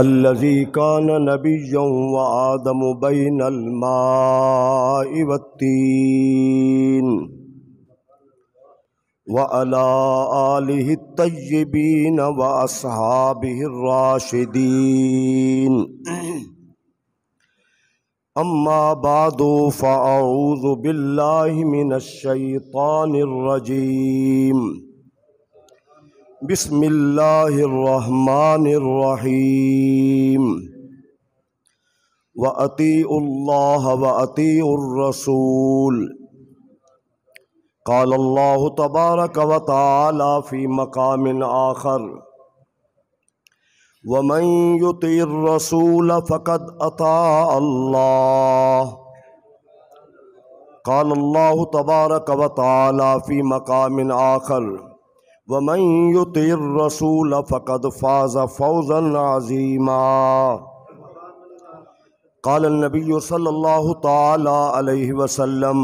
अल्लजी कान नबी व आदम बैन अलमावतीन व अला आलि तय्यबीन व असहाबिराशिदीन अम्मा बादो फ़ाउज़ बिल्लाहि मिनश्शैतानिर्रजीम بسم الله الرحمن الرحيم अती الله अती الرسول قال الله تبارك وتعالى في مقام آخر ومن يطيع الرسول فقد أطاع الله قال الله تبارك وتعالى في مقام آخر वमन युतिर रसूल फ़कद फ़ाज़ फ़ौज़ल अज़ीमा قال النبي صلى الله تعالى عليه وسلم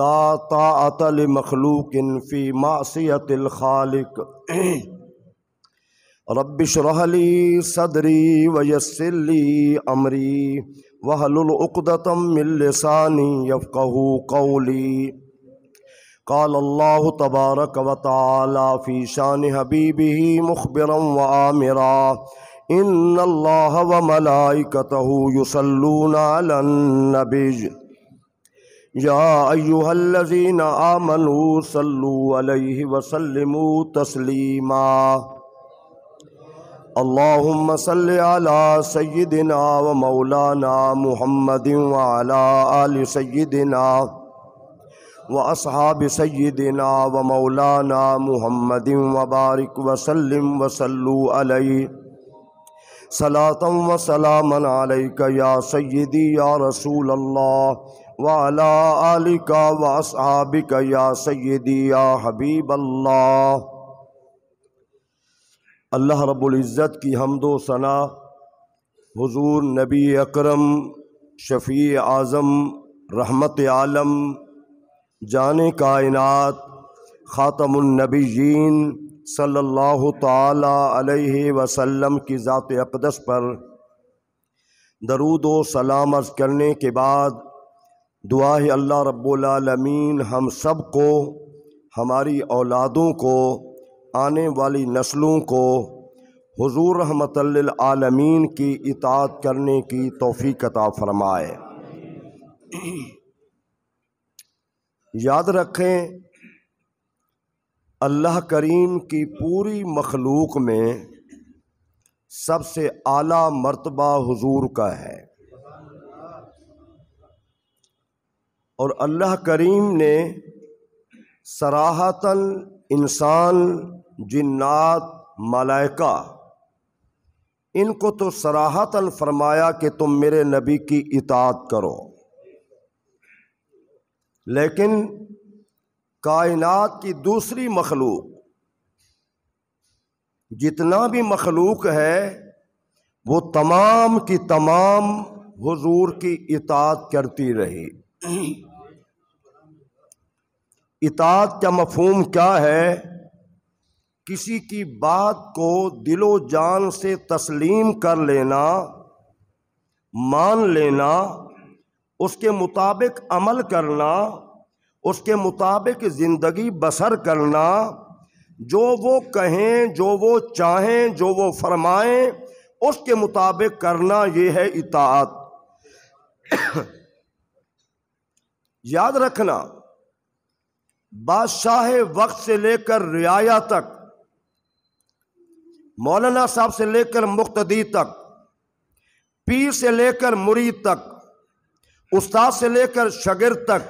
لا طاعة لمخلوق في معصية الخالق رب اشرح لي صدري ويسر لي أمري واحلل عقدة من لساني يفقه قولي قال الله تبارك وتعالى في شان حبيبه مخبرا وآمرا إن الله وملائكته يصلون على النبي يا أيها الذين آمنوا صلوا عليه وسلموا تسليما اللهم صل على سيدنا ومولانا محمد وعلى آل سيدنا व असहाब सैदना व मौलाना महमद वबारक वसलम वसलू सलातम व सलामन या सैदी या रसूल अल्लाह वाला आलिका व असहाबिक या सैदी या हबीब अल्लाह अल्लाह रब्ज़त की हमदो सना हुजूर नबी अकरम शफ़ी आज़म रहमत आलम जान कायनत ख़ातमनबीन सल्लल्लाहु ताला अलैहि वसल्लम की ज़ात अकदस पर दरूद सलाम अर्ज़ करने के बाद दुआ है अल्लाह रब्बुलमीन हम सब को हमारी औलादों को आने वाली नस्लों को हुजूर रहमत आलमीन की इतात करने की तोफ़ी कता फरमाए याद रखें अल्लाह करीम की पूरी मखलूक में सबसे आला मर्तबा हुजूर का है और अल्लाह करीम ने सराहतन इंसान जिन्नात मलाइका इनको तो सराहतन फरमाया कि तुम मेरे नबी की इतात करो लेकिन कायनात की दूसरी मखलूक जितना भी मखलूक है वो तमाम की तमाम हुजूर की इतात करती रही इतात का मफहम क्या है किसी की बात को दिलो जान से तस्लीम कर लेना मान लेना उसके मुताबिक अमल करना उसके मुताबिक ज़िंदगी बसर करना जो वो कहें जो वो चाहें जो वो फरमाएं उसके मुताबिक करना ये है इतात याद रखना बादशाह वक्त से लेकर रियाया तक मौलाना साहब से लेकर मुख्तदी तक पीर से लेकर मुरीद तक उस्ताद से लेकर शगिर तक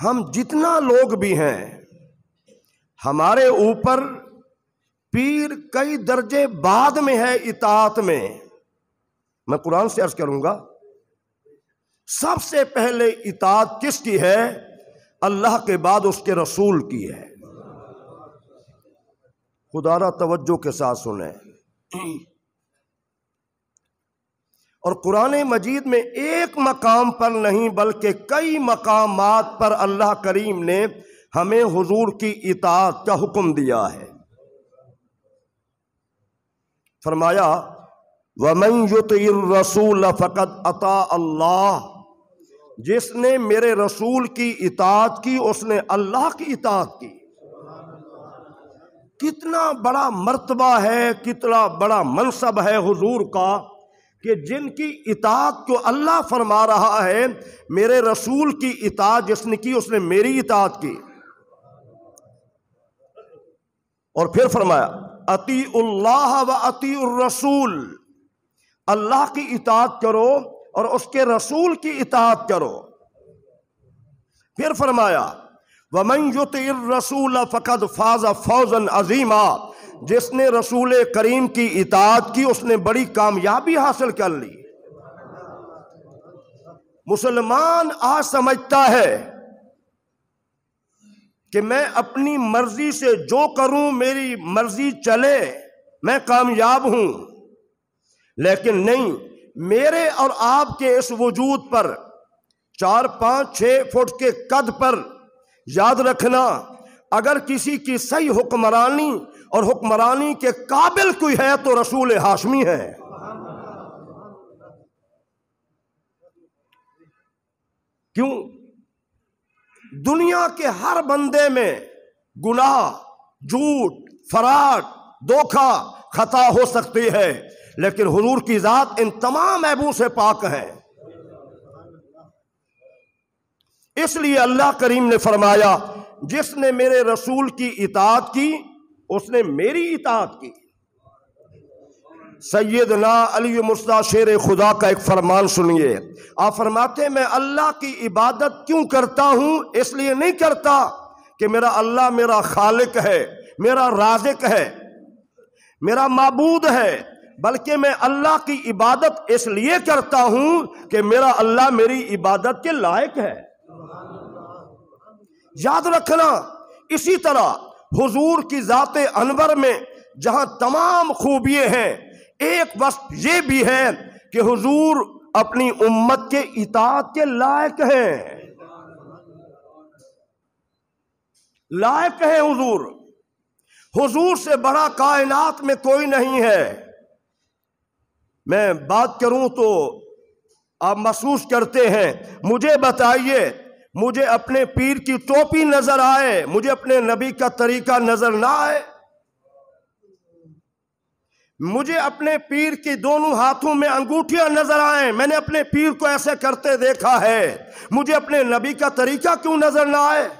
हम जितना लोग भी हैं हमारे ऊपर पीर कई दर्जे बाद में है इतात में मैं कुरान से अर्ज करूंगा सबसे पहले इतात किसकी है अल्लाह के बाद उसके रसूल की है खुदारा तवज्जो के साथ सुने और कुरान मजीद में एक मकाम पर नहीं बल्कि कई मकाम पर अल्लाह करीम ने हमें हुजूर की इताद का हुक्म दिया है फरमाया वमन युत रसूल फ़कत अता अल्लाह जिसने मेरे रसूल की इताद की उसने अल्लाह की इताद की कितना बड़ा मर्तबा है कितना बड़ा मनसब है हुजूर का कि जिनकी इतात को तो अल्लाह फरमा रहा है मेरे रसूल की इताद जिसने की उसने मेरी इतात की और फिर फरमाया अति उल्लाह व अति रसूल अल्लाह की इतात करो और उसके रसूल की इतात करो फिर फरमाया वमन युत रसूल फ़कद फाज फौजन अजीमा जिसने रसूल करीम की इताद की उसने बड़ी कामयाबी हासिल कर ली मुसलमान आज समझता है कि मैं अपनी मर्जी से जो करूं मेरी मर्जी चले मैं कामयाब हूं लेकिन नहीं मेरे और आपके इस वजूद पर चार पांच छह फुट के कद पर याद रखना अगर किसी की सही हुक्मरानी और हुक्मरानी के काबिल कोई है तो रसूल हाशमी है क्यों दुनिया के हर बंदे में गुनाह झूठ फराट धोखा खता हो सकती है लेकिन हुजूर की जात इन तमाम ऐबों से पाक है इसलिए अल्लाह करीम ने फरमाया जिसने मेरे रसूल की इताद की उसने मेरी इतात की ना अली मुस्ता शेर खुदा का एक फरमान सुनिए आप फरमाते मैं अल्लाह की इबादत क्यों करता हूं इसलिए नहीं करता कि मेरा अल्लाह मेरा खालिक है मेरा राजिक है मेरा मबूद है बल्कि मैं अल्लाह की इबादत इसलिए करता हूं कि मेरा अल्लाह मेरी इबादत के लायक है याद रखना इसी तरह हुजूर की ज़ात अनवर में जहाँ तमाम खूबियाँ हैं एक वक्त ये भी है कि हुजूर अपनी उम्मत के इताद के लायक हैं लायक हैं हुजूर हुजूर से बड़ा कायनात में कोई नहीं है मैं बात करूं तो आप महसूस करते हैं मुझे बताइए मुझे अपने पीर की टोपी नजर आए मुझे अपने नबी का तरीका नजर ना आए मुझे अपने पीर की दोनों हाथों में अंगूठियां नजर आए मैंने अपने पीर को ऐसे करते देखा है मुझे अपने नबी का तरीका क्यों नजर ना आए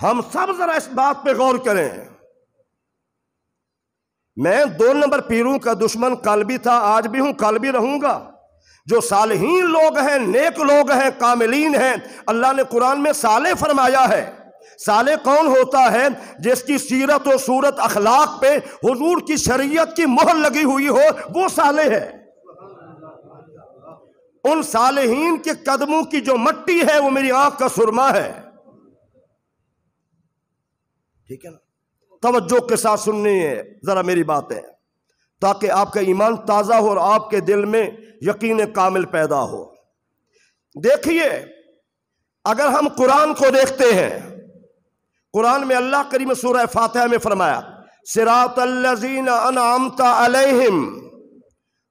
हम सब जरा इस बात पे गौर करें मैं दो नंबर पीरों का दुश्मन कल भी था आज भी हूं कल भी रहूंगा जो सालहीन लोग हैं नेक लोग हैं कामिलीन हैं अल्लाह ने कुरान में साले फरमाया है साले कौन होता है जिसकी सीरत और सूरत अखलाक पे हजूर की शरीयत की मोहर लगी हुई हो वो साले है उन सालहीन के कदमों की जो मट्टी है वो मेरी आंख का सुरमा है ठीक है ना तवज्जो के साथ सुननी है जरा मेरी बातें ताकि आपका ईमान ताज़ा हो और आपके दिल में यकीन कामिल पैदा हो देखिए अगर हम कुरान को देखते हैं कुरान में अल्लाह करीम सूरह फातह में फरमाया सिरातल्लजीन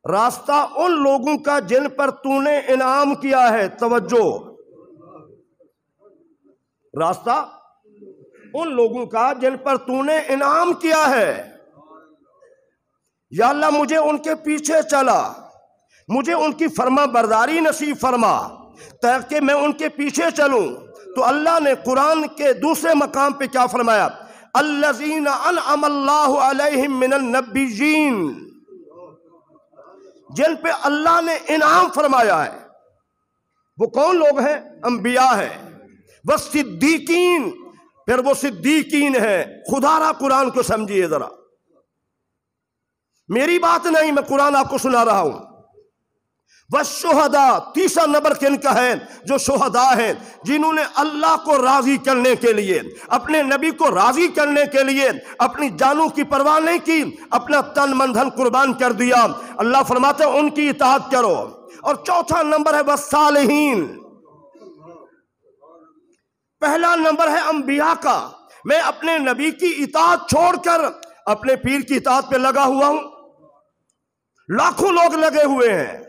रास्ता उन लोगों का जिन पर तूने इनाम किया है तवज्जो रास्ता उन लोगों का जिन पर तूने इनाम किया है या अल्लाह मुझे उनके पीछे चला मुझे उनकी फरमा बरदारी नसीब फरमा ताकि मैं उनके पीछे चलूँ तो अल्लाह ने कुरान के दूसरे मकाम पे क्या फरमाया अल्लाजीन जिन पे अल्लाह ने इनाम फरमाया है वो कौन लोग हैं अम्बिया है वह सिद्दीकीन फिर वो सिद्दीकीन है खुदारा कुरान को समझिए ज़रा मेरी बात नहीं मैं कुरान आपको सुना रहा हूं वह शोहदा तीसरा नंबर इनका है जो शोहदा है जिन्होंने अल्लाह को राजी करने के लिए अपने नबी को राजी करने के लिए अपनी जानों की परवाह नहीं की अपना तन मंधन कुर्बान कर दिया अल्लाह फरमाते उनकी इतात करो और चौथा नंबर है वह सालहीन पहला नंबर है अंबिया का मैं अपने नबी की इताद छोड़कर अपने पीर की इताद पे लगा हुआ हूं लाखों लोग लगे हुए हैं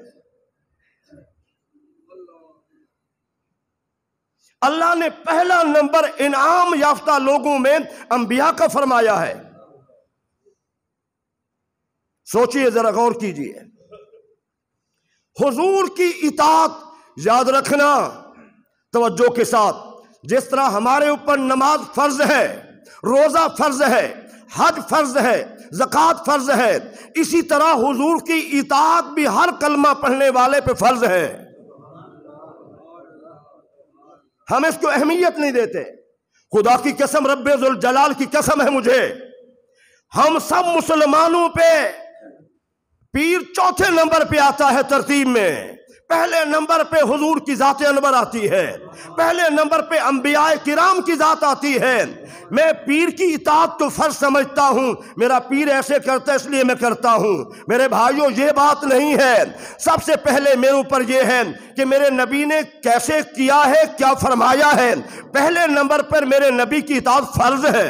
अल्लाह ने पहला नंबर इनाम याफ्ता लोगों में अंबिया का फरमाया है सोचिए जरा गौर कीजिए हुजूर की इतात याद रखना तवज्जो के साथ जिस तरह हमारे ऊपर नमाज फर्ज है रोजा फर्ज है हज फर्ज है ज़क़़त फ़र्ज़ है इसी तरह हुजूर की इताद भी हर कलमा पढ़ने वाले पे फ़र्ज़ है हम इसको अहमियत नहीं देते खुदा की कसम रब्बुल जलाल की कसम है मुझे हम सब मुसलमानों पे पीर चौथे नंबर पे आता है तरतीब में पहले नंबर पे हुजूर की ज़ात अनवर आती है पहले नंबर पे अम्बिया किराम की ज़ात आती है मैं पीर की इताद को तो फ़र्ज समझता हूँ मेरा पीर ऐसे करता है इसलिए मैं करता हूँ मेरे भाइयों ये बात नहीं है सबसे पहले मेरे ऊपर ये है कि मेरे नबी ने कैसे किया है क्या फरमाया है पहले नंबर पर मेरे नबी की इताद फ़र्ज है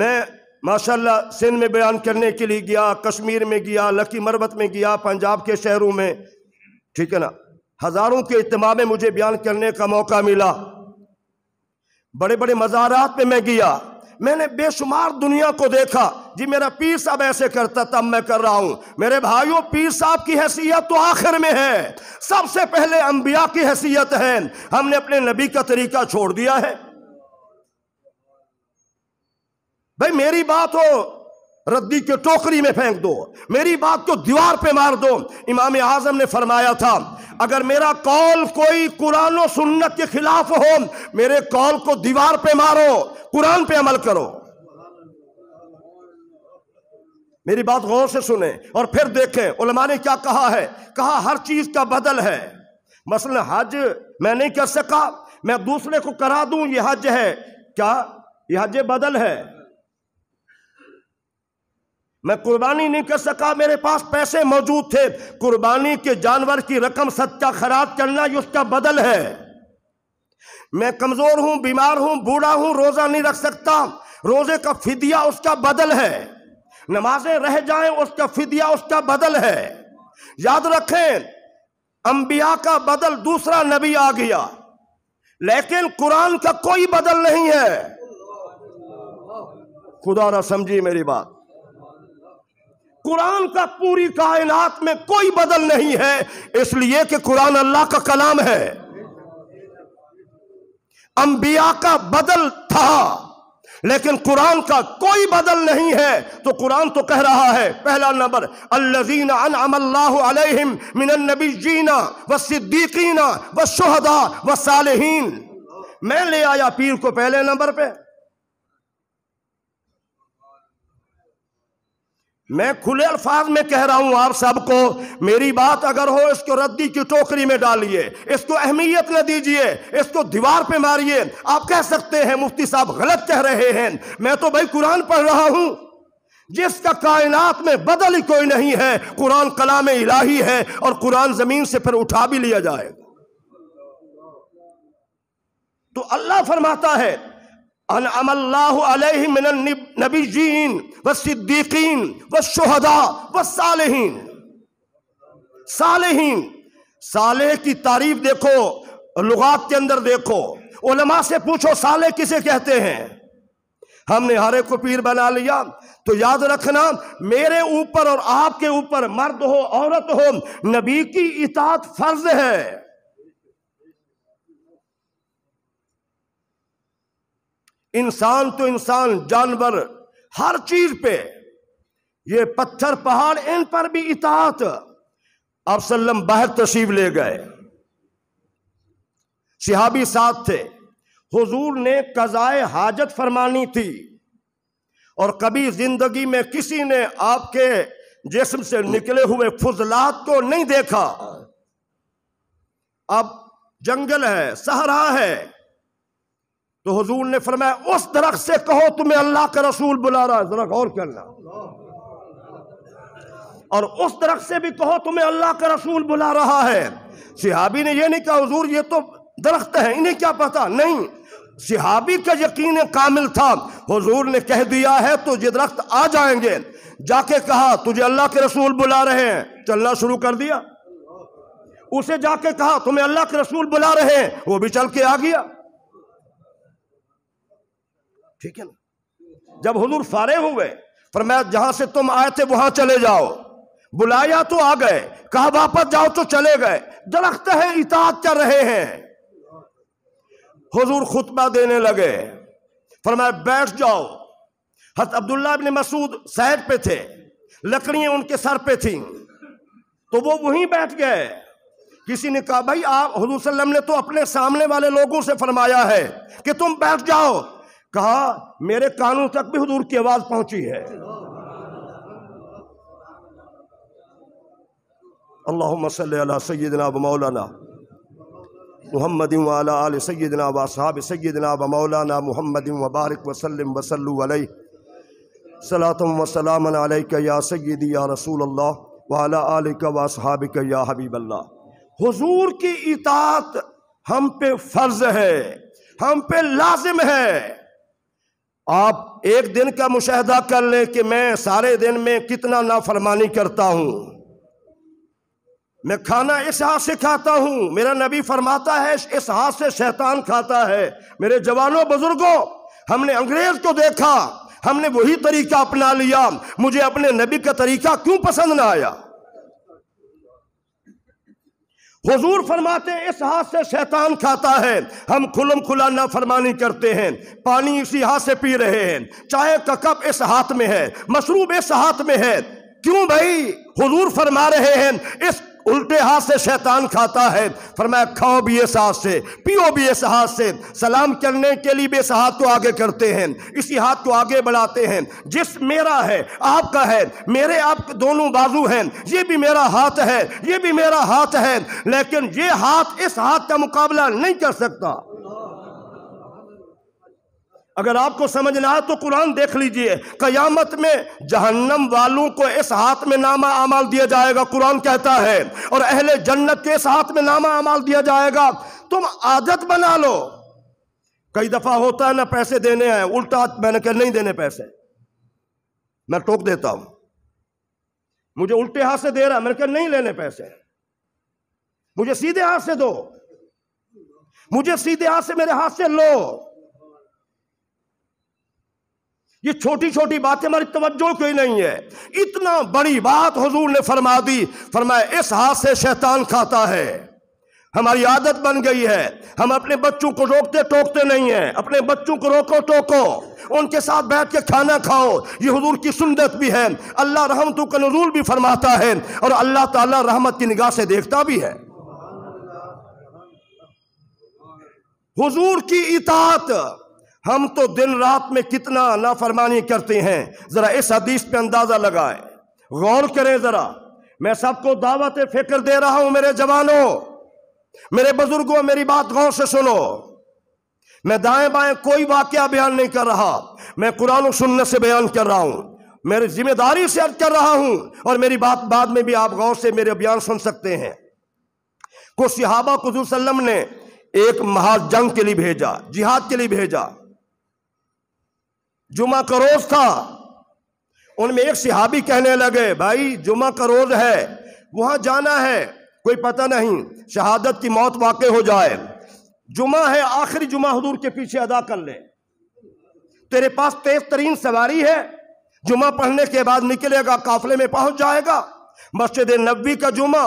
मैं माशाल्लाह सिंध में बयान करने के लिए गया कश्मीर में गया लकी मरबत में गया पंजाब के शहरों में ठीक है ना हज़ारों के इतमा में मुझे बयान करने का मौका मिला बड़े बड़े मज़ारात में मैं गया मैंने बेशुमार दुनिया को देखा जी मेरा पीर साहब ऐसे करता तब मैं कर रहा हूं मेरे भाइयों पीर साहब की हैसियत तो आखिर में है सबसे पहले अंबिया की हैसियत है हमने अपने नबी का तरीका छोड़ दिया है भाई मेरी बात हो रद्दी के टोकरी में फेंक दो मेरी बात को तो दीवार पे मार दो इमाम आजम ने फरमाया था अगर मेरा कॉल कोई कुरान और सुन्नत के खिलाफ हो मेरे कॉल को दीवार पे मारो कुरान पे अमल करो मेरी बात गौर से सुने और फिर देखें उलमा ने क्या कहा है कहा हर चीज का बदल है मसलन हज मैं नहीं कर सका मैं दूसरे को करा दूं यह हज है क्या यह हज बदल है मैं कुर्बानी नहीं कर सका मेरे पास पैसे मौजूद थे कुर्बानी के जानवर की रकम सच्चा खराब चलना ये उसका बदल है मैं कमजोर हूं बीमार हूं बूढ़ा हूं रोजा नहीं रख सकता रोजे का फिदिया उसका बदल है नमाजें रह जाएं उसका फिदिया उसका बदल है याद रखें अंबिया का बदल दूसरा नबी आ गया लेकिन कुरान का कोई बदल नहीं है खुदा ना समझी मेरी बात कुरान का पूरी कायनात में कोई बदल नहीं है इसलिए कि कुरान अल्लाह का कलाम है अंबिया का बदल था लेकिन कुरान का कोई बदल नहीं है तो कुरान तो कह रहा है पहला नंबर अल्लाजीनाबी जीना व सिद्दीकीना व शहदा व सालहीन मैं ले आया पीर को पहले नंबर पे मैं खुले अल्फाज में कह रहा हूं आप सबको मेरी बात अगर हो इसको रद्दी की टोकरी में डालिए इसको अहमियत न दीजिए इसको दीवार पे मारिए आप कह सकते हैं मुफ्ती साहब गलत कह रहे हैं मैं तो भाई कुरान पढ़ रहा हूं जिसका कायनात में बदल ही कोई नहीं है कुरान कला में इलाही है और कुरान जमीन से फिर उठा भी लिया जाएगा तो अल्लाह फरमाता है नबीजीन व सिद्दीकीन व शहदा व सालहीन सालहीन सालेह की तारीफ देखो लुगात के अंदर देखो उलमा से पूछो साले किसे कहते हैं हमने हरे को पीर बना लिया तो याद रखना मेरे ऊपर और आपके ऊपर मर्द हो औरत हो नबी की इतात फर्ज है इंसान तो इंसान जानवर हर चीज पे ये पत्थर पहाड़ इन पर भी इतात आप सल्लम बाहर तशीब ले गए सिहाबी साथ थे हुजूर ने कजाए हाजत फरमानी थी और कभी जिंदगी में किसी ने आपके जिसम से निकले हुए फजलात को नहीं देखा अब जंगल है सहरा है तो हजूर ने फरमाया उस दरख्त से कहो तुम्हें अल्लाह का रसूल बुला रहा है जरा गौर करना और उस दरख्त से भी कहो तुम्हें अल्लाह का रसूल बुला रहा है सिहाबी ने यह नहीं कहा हजूर ये तो दरख्त है इन्हें क्या पता नहीं सिहाबी का यकीन कामिल था हजूर ने कह दिया है तो ये दरख्त आ जाएंगे जाके कहा तुझे अल्लाह के रसूल बुला रहे हैं चलना शुरू कर दिया उसे जाके कहा तुम्हें अल्लाह के रसूल बुला रहे हैं वो भी चल के आ गया ठीक है ना जब हुजूर फारे हुए पर मैं जहां से तुम आए थे वहां चले जाओ बुलाया तो आ गए कहा वापस जाओ तो चले गए दरख्त है इताद कर रहे हैं हुजूर खुतबा देने लगे मैं बैठ जाओ हत अब्दुल्ला अपने मसूद सैर पे थे लकड़ियां उनके सर पे थी तो वो वहीं बैठ गए किसी ने कहा भाई आप हजूर ने तो अपने सामने वाले लोगों से फरमाया है कि तुम बैठ जाओ कहा मेरे कानून तक भी हजूर की आवाज पहुंची है अल्लाह मसल सैदना मौलाना मोहम्मद वाला आल सैदना वसाब सैदना मौलाना मोहम्मद वबारक वसलम वसलई सलातम वसलाम या सैदी या रसूल अल्लाह वाला आल का वसहाब या हबीबल्ला हुजूर की इतात हम पे फ़र्ज़ है हम पे लाजिम है आप एक दिन का मुशाह कर लें कि मैं सारे दिन में कितना नाफरमानी करता हूं मैं खाना इस हाथ से खाता हूं मेरा नबी फरमाता है इस हाथ से शैतान खाता है मेरे जवानों बुजुर्गों हमने अंग्रेज को देखा हमने वही तरीका अपना लिया मुझे अपने नबी का तरीका क्यों पसंद ना आया हुजूर फरमाते इस हाथ से शैतान खाता है हम खुलम खुला ना फरमानी करते हैं पानी इसी हाथ से पी रहे हैं चाहे का कप इस हाथ में है मशरूब इस हाथ में है क्यों भाई हुजूर फरमा रहे हैं इस उल्टे हाथ से शैतान खाता है फरमाया खाओ भी इस हाथ से पियो भी इस हाथ से सलाम करने के लिए भी इस हाथ को आगे करते हैं इसी हाथ को आगे बढ़ाते हैं जिस मेरा है आपका है मेरे आप दोनों बाजू हैं ये भी मेरा हाथ है ये भी मेरा हाथ है लेकिन ये हाथ इस हाथ का मुकाबला नहीं कर सकता अगर आपको समझना है तो कुरान देख लीजिए कयामत में जहन्नम वालों को इस हाथ में नामा अमाल दिया जाएगा कुरान कहता है और अहले जन्नत के इस हाथ में नामा अमाल दिया जाएगा तुम आदत बना लो कई दफ़ा होता है ना पैसे देने हैं उल्टा मैंने कहा नहीं देने पैसे मैं टोक देता हूं मुझे उल्टे हाथ से दे रहा मैंने कहा नहीं लेने पैसे मुझे सीधे हाथ से दो मुझे सीधे हाथ से मेरे हाथ से लो ये छोटी छोटी बातें हमारी तवज्जो कोई नहीं है इतना बड़ी बात हजूर ने फरमा दी फरमाया इस हाथ से शैतान खाता है हमारी आदत बन गई है हम अपने बच्चों को रोकते टोकते नहीं हैं अपने बच्चों को रोको टोको उनके साथ बैठ के खाना खाओ ये हुजूर की सुन्नत भी है अल्लाह रहमत का नजूल भी फरमाता है और अल्लाह ताला रहमत की निगाह से देखता भी है हुजूर की इतात हम तो दिन रात में कितना नाफरमानी करते हैं ज़रा इस हदीस पे अंदाज़ा लगाए गौर करें ज़रा मैं सबको दावत फिक्र दे रहा हूं मेरे जवानों मेरे बुजुर्गों मेरी बात गौर से सुनो मैं दाएं बाएं कोई वाक्य बयान नहीं कर रहा मैं कुरान सुनने से बयान कर रहा हूं मेरी जिम्मेदारी से अर्ज कर रहा हूं और मेरी बात बाद में भी आप गौर से मेरे बयान सुन सकते हैं कुछ सिहाबा कजूसलम ने एक महाजंग के लिए भेजा जिहाद के लिए भेजा जुमा का रोज़ था उनमें एक सिहाबी कहने लगे भाई जुमा का रोज़ है वहां जाना है कोई पता नहीं शहादत की मौत वाकई हो जाए जुमा है आखिरी जुमा हजूर के पीछे अदा कर ले तेरे पास तेज तरीन सवारी है जुमा पढ़ने के बाद निकलेगा काफले में पहुंच जाएगा मस्जिद नबी का जुमा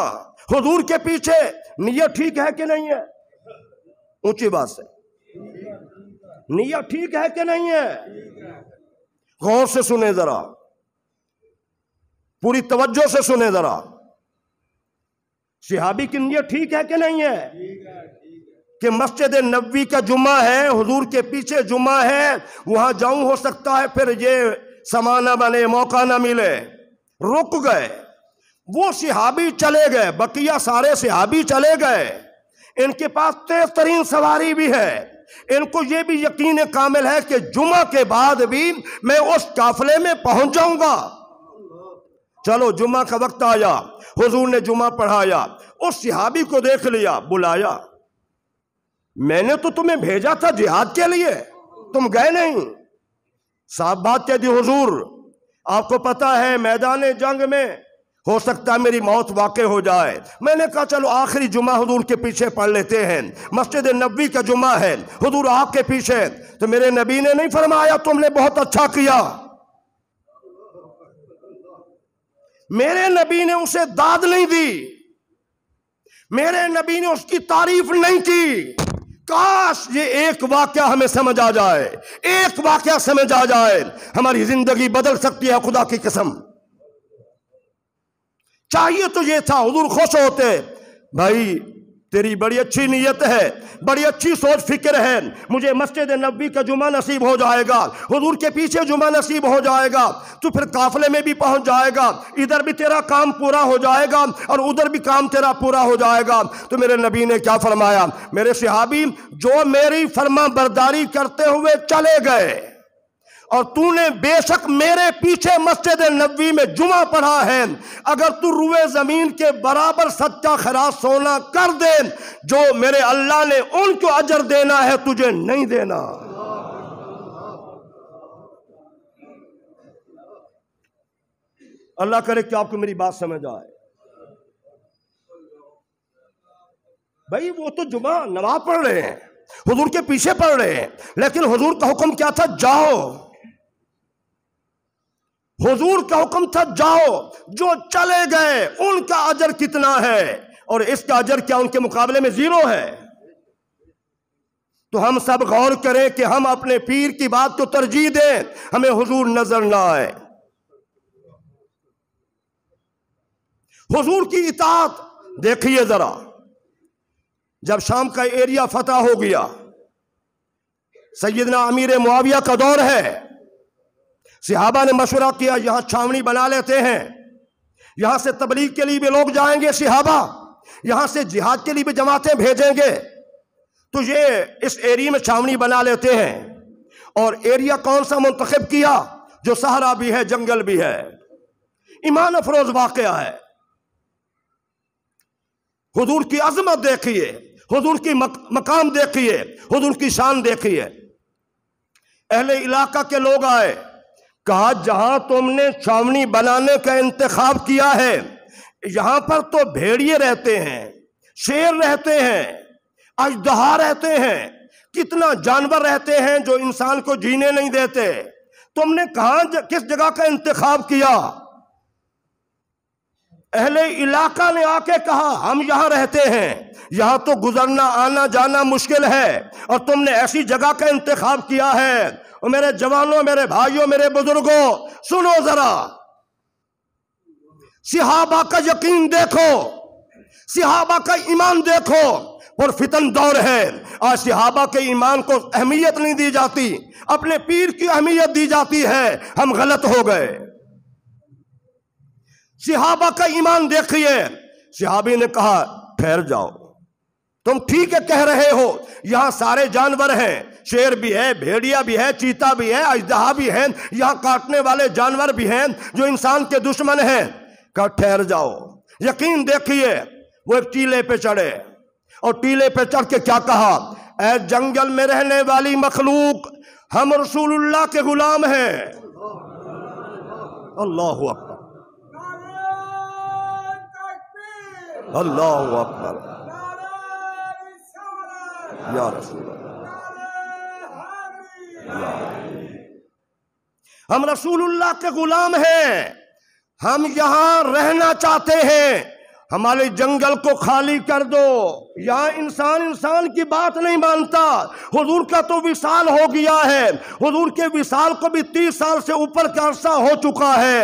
हजूर के पीछे नियत ठीक है कि नहीं है ऊंची बात है नीयत ठीक है कि नहीं है गौर से सुने जरा पूरी तवज्जो से सुने जरा सिहाबी की नीयत ठीक है कि नहीं है कि मस्जिद नबी का जुमा है हुजूर के पीछे जुमा है वहां जाऊं हो सकता है फिर ये समा ना बने मौका ना मिले रुक गए वो सिहाबी चले गए बकिया सारे सिहाबी चले गए इनके पास तेज तरीन सवारी भी है इनको ये भी यकीन कामिल है कि जुमा के बाद भी मैं उस काफले में पहुंच जाऊंगा चलो जुमा का वक्त आया हुजूर ने जुमा पढ़ाया उस सिहाबी को देख लिया बुलाया मैंने तो तुम्हें भेजा था जिहाद के लिए तुम गए नहीं साहब बात कह दी हुजूर आपको पता है मैदान जंग में हो सकता है मेरी मौत वाक़ हो जाए मैंने कहा चलो आखिरी जुमा हजूर के पीछे पढ़ लेते हैं मस्जिद नबी का जुमा है हजूर आपके पीछे तो मेरे नबी ने नहीं फरमाया तुमने बहुत अच्छा किया मेरे नबी ने उसे दाद नहीं दी मेरे नबी ने उसकी तारीफ नहीं की काश ये एक वाक्य हमें समझ आ जाए एक वाक्य समझ आ जाए हमारी जिंदगी बदल सकती है खुदा की कसम चाहिए तो ये था हजूर खुश होते भाई तेरी बड़ी अच्छी नीयत है बड़ी अच्छी सोच फिक्र है मुझे मस्जिद नबी का जुमा नसीब हो जाएगा हजूर के पीछे जुमा नसीब हो जाएगा तो फिर काफले में भी पहुंच जाएगा इधर भी तेरा काम पूरा हो जाएगा और उधर भी काम तेरा पूरा हो जाएगा तो मेरे नबी ने क्या फरमाया मेरे सिहाबी जो मेरी फरमा बरदारी करते हुए चले गए और तूने बेशक मेरे पीछे मस्जिद नबी में जुमा पढ़ा है अगर तू रुए ज़मीन के बराबर सच्चा खरा सोना कर दे जो मेरे अल्लाह ने उनको अजर देना है तुझे नहीं देना अल्लाह करे कि आपको मेरी बात समझ आए भाई वो तो जुमा नवाब पढ़ रहे हैं हुजूर के पीछे पढ़ रहे हैं लेकिन हुजूर का हुक्म क्या था जाओ हुजूर का हुक्म था जाओ जो चले गए उनका अजर कितना है और इसका अजर क्या उनके मुकाबले में जीरो है तो हम सब गौर करें कि हम अपने पीर की बात को तरजीह दें हमें हुजूर नजर ना आए हुजूर की इतात देखिए जरा जब शाम का एरिया फतह हो गया सैदना अमीर मुआविया का दौर है सिहाबा ने मशवरा किया यहां छावनी बना लेते हैं यहां से तबलीग के लिए भी लोग जाएंगे सिहाबा यहां से जिहाद के लिए भी जमातें भेजेंगे तो ये इस एरिया में छावनी बना लेते हैं और एरिया कौन सा मुंतखब किया जो सहरा भी है जंगल भी है ईमान अफरोज वाक़ है हजूर की अजमत देखिए हजूर की मक, मकाम देखिए हजूर की शान देखिए अहले इलाका के लोग आए कहा जहां तुमने छावनी बनाने का इंतखाब किया है यहां पर तो भेड़िए रहते हैं शेर रहते हैं अजदहा रहते हैं कितना जानवर रहते हैं जो इंसान को जीने नहीं देते तुमने कहा ज, किस जगह का इंतखाब किया अहले इलाका ने आके कहा हम यहां रहते हैं यहां तो गुजरना आना जाना मुश्किल है और तुमने ऐसी जगह का इंतखाब किया है और मेरे जवानों मेरे भाइयों मेरे बुजुर्गों सुनो जरा सिहाबा का यकीन देखो सिहाबा का ईमान देखो और फितन दौर है आज सिहाबा के ईमान को अहमियत नहीं दी जाती अपने पीर की अहमियत दी जाती है हम गलत हो गए सिहाबा का ईमान देखिए सिहाबी ने कहा ठहर जाओ तुम ठीक है कह रहे हो यहां सारे जानवर हैं शेर भी है भेड़िया भी है चीता भी है अजदहा भी है यहाँ काटने वाले जानवर भी हैं जो इंसान के दुश्मन हैं कहा ठहर जाओ यकीन देखिए वो एक टीले पे चढ़े और टीले पे चढ़ के क्या कहा ए जंगल में रहने वाली मखलूक हम रसूलुल्लाह के गुलाम हैं अल्लाह अकबर अल्लाह अकबर या रसूल हम रसूलुल्लाह के गुलाम हैं हम यहां रहना चाहते हैं हमारे जंगल को खाली कर दो यहाँ इंसान इंसान की बात नहीं मानता हुजूर का तो विशाल हो गया है हुजूर के विशाल को भी तीस साल से ऊपर का अरसा हो चुका है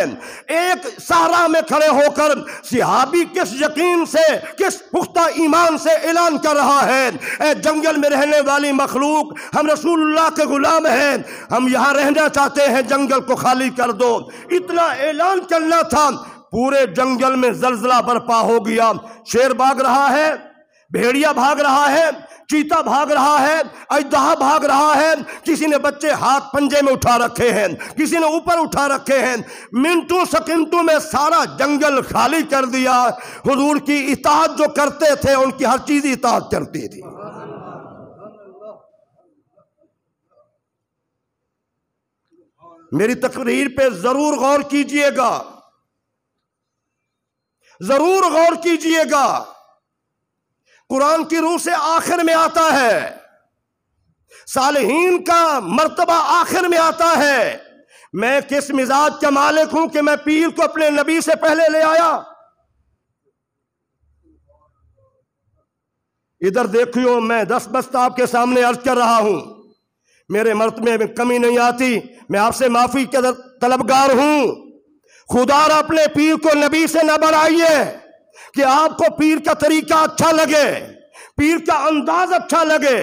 एक सहारा में खड़े होकर सिहाबी किस यकीन से किस पुख्ता ईमान से ऐलान कर रहा है ए जंगल में रहने वाली मखलूक हम रसूलुल्लाह के गुलाम हैं हम यहाँ रहना चाहते हैं जंगल को खाली कर दो इतना ऐलान करना था पूरे जंगल में जलजला बर्पा हो गया शेर भाग रहा है भेड़िया भाग रहा है चीता भाग रहा है अजदहा भाग रहा है किसी ने बच्चे हाथ पंजे में उठा रखे हैं किसी ने ऊपर उठा रखे हैं मिनटों सेकंडों में सारा जंगल खाली कर दिया हुजूर की इताहत जो करते थे उनकी हर चीज इताहत करती थी मेरी तकरीर पे जरूर गौर कीजिएगा जरूर गौर कीजिएगा कुरान की रूह से आखिर में आता है सालहीन का मर्तबा आखिर में आता है मैं किस मिजाज का मालिक हूं कि मैं पीर को अपने नबी से पहले ले आया इधर देखियो मैं दस बस्त आपके सामने अर्ज कर रहा हूं मेरे मर्तबे में कमी नहीं आती मैं आपसे माफी के तलबगार हूं खुदा अपने पीर को नबी से न बनाइए कि आपको पीर का तरीका अच्छा लगे पीर का अंदाज अच्छा लगे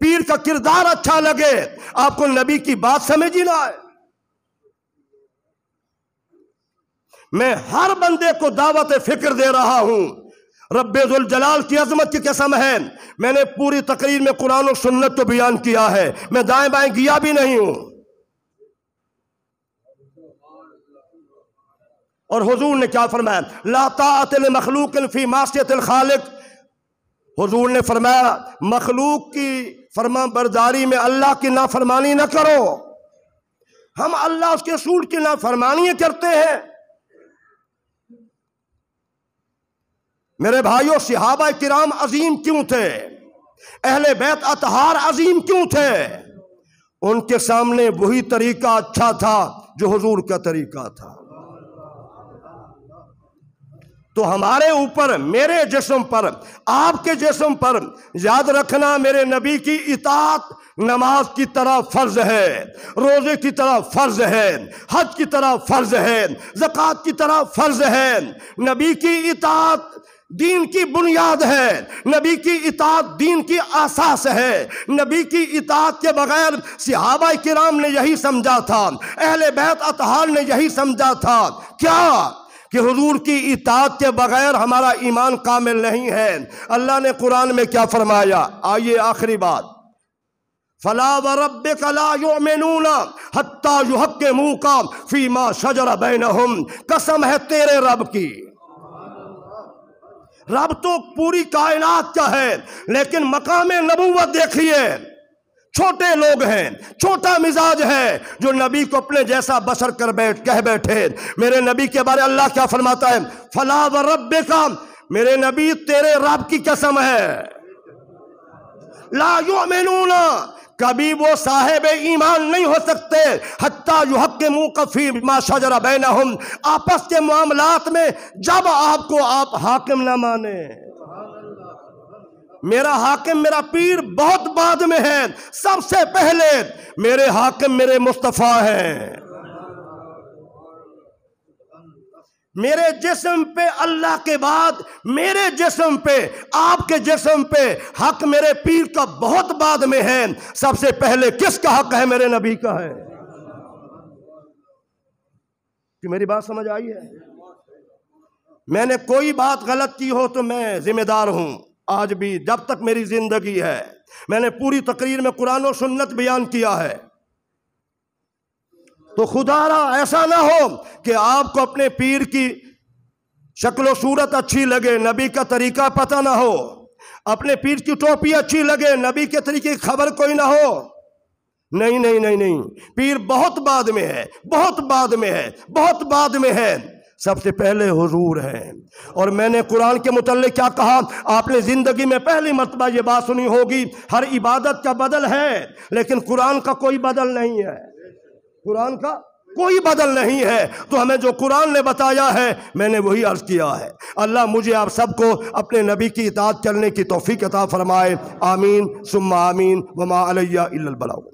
पीर का किरदार अच्छा लगे आपको नबी की बात समझ ही ना आए मैं हर बंदे को दावत फिक्र दे रहा हूं रबेजुल जलाल की अजमत की कसम है मैंने पूरी तकरीर में कुरान और सुन्नत को तो बयान किया है मैं दाएं बाएं गया भी नहीं हूं और हजूर ने क्या फरमाया लातातिल मखलूक फ़ी मासीतिल खालिक हजूर ने फरमाया मखलूक की फरमा बरदारी में अल्लाह की नाफरमानी ना करो हम अल्लाह उसके सूट की नाफरमानी करते हैं मेरे भाइयों सिहाबा किराम अजीम क्यों थे अहले बैत अतहार अजीम क्यों थे उनके सामने वही तरीका अच्छा था जो हजूर का तरीका था तो हमारे ऊपर मेरे जिसम पर आपके जिसम पर याद रखना मेरे नबी की इतात नमाज की तरह फर्ज है रोजे की तरह फर्ज है हज की तरह फर्ज है जक़ात की तरह फर्ज है नबी की इतात दीन की बुनियाद है नबी की इतात दीन की आसास है नबी की इतात के बगैर सिहाबा किराम ने यही समझा था अहल बैत अतहार ने यही समझा था क्या कि हजूर की इताद के बगैर हमारा ईमान कामिल नहीं है अल्लाह ने कुरान में क्या फरमाया आइए आखिरी बात फला व रब कलायोमेनूना हत्ता युहक मुँह का फीमा शजर बैन कसम है तेरे रब की रब तो पूरी कायनात का है लेकिन मकाम नबूवत देखिए छोटे लोग हैं छोटा मिजाज है जो नबी को अपने जैसा बसर कर बैठ कह बैठे मेरे नबी के बारे अल्लाह क्या फरमाता है फला व रब मेरे नबी तेरे रब की कसम है ला यो मेनूना कभी वो साहेब ईमान नहीं हो सकते हत्ता हक के मुंह कफी माशा जरा बैना हम आपस के मामलात में जब आपको आप हाकिम ना माने मेरा हाकिम मेरा पीर बहुत बाद में है सबसे पहले मेरे हाकिम मेरे मुस्तफ़ा है मेरे जिस्म पे अल्लाह के बाद मेरे जिस्म पे आपके जिस्म पे हक मेरे पीर का बहुत बाद में है सबसे पहले किसका हक है मेरे नबी का है कि मेरी बात समझ आई है मैंने कोई बात गलत की हो तो मैं जिम्मेदार हूं आज भी जब तक मेरी ज़िंदगी है मैंने पूरी तकरीर में कुरान और सुन्नत बयान किया है तो खुदारा ऐसा ना हो कि आपको अपने पीर की शक्ल सूरत अच्छी लगे नबी का तरीका पता ना हो अपने पीर की टोपी अच्छी लगे नबी के तरीके की खबर कोई ना हो नहीं नहीं नहीं नहीं पीर बहुत बाद में है बहुत बाद में है बहुत बाद में है सबसे पहले हुजूर हैं और मैंने कुरान के मुतल क्या कहा आपने ज़िंदगी में पहली मरतबा ये बात सुनी होगी हर इबादत का बदल है लेकिन कुरान का कोई बदल नहीं है कुरान का कोई बदल नहीं है तो हमें जो कुरान ने बताया है मैंने वही अर्ज़ किया है अल्लाह मुझे आप सबको अपने नबी की इताद चलने की तोफ़ी कता फ़रमाए आमीन सुम्मा आमीन वमा अलैया इल्लल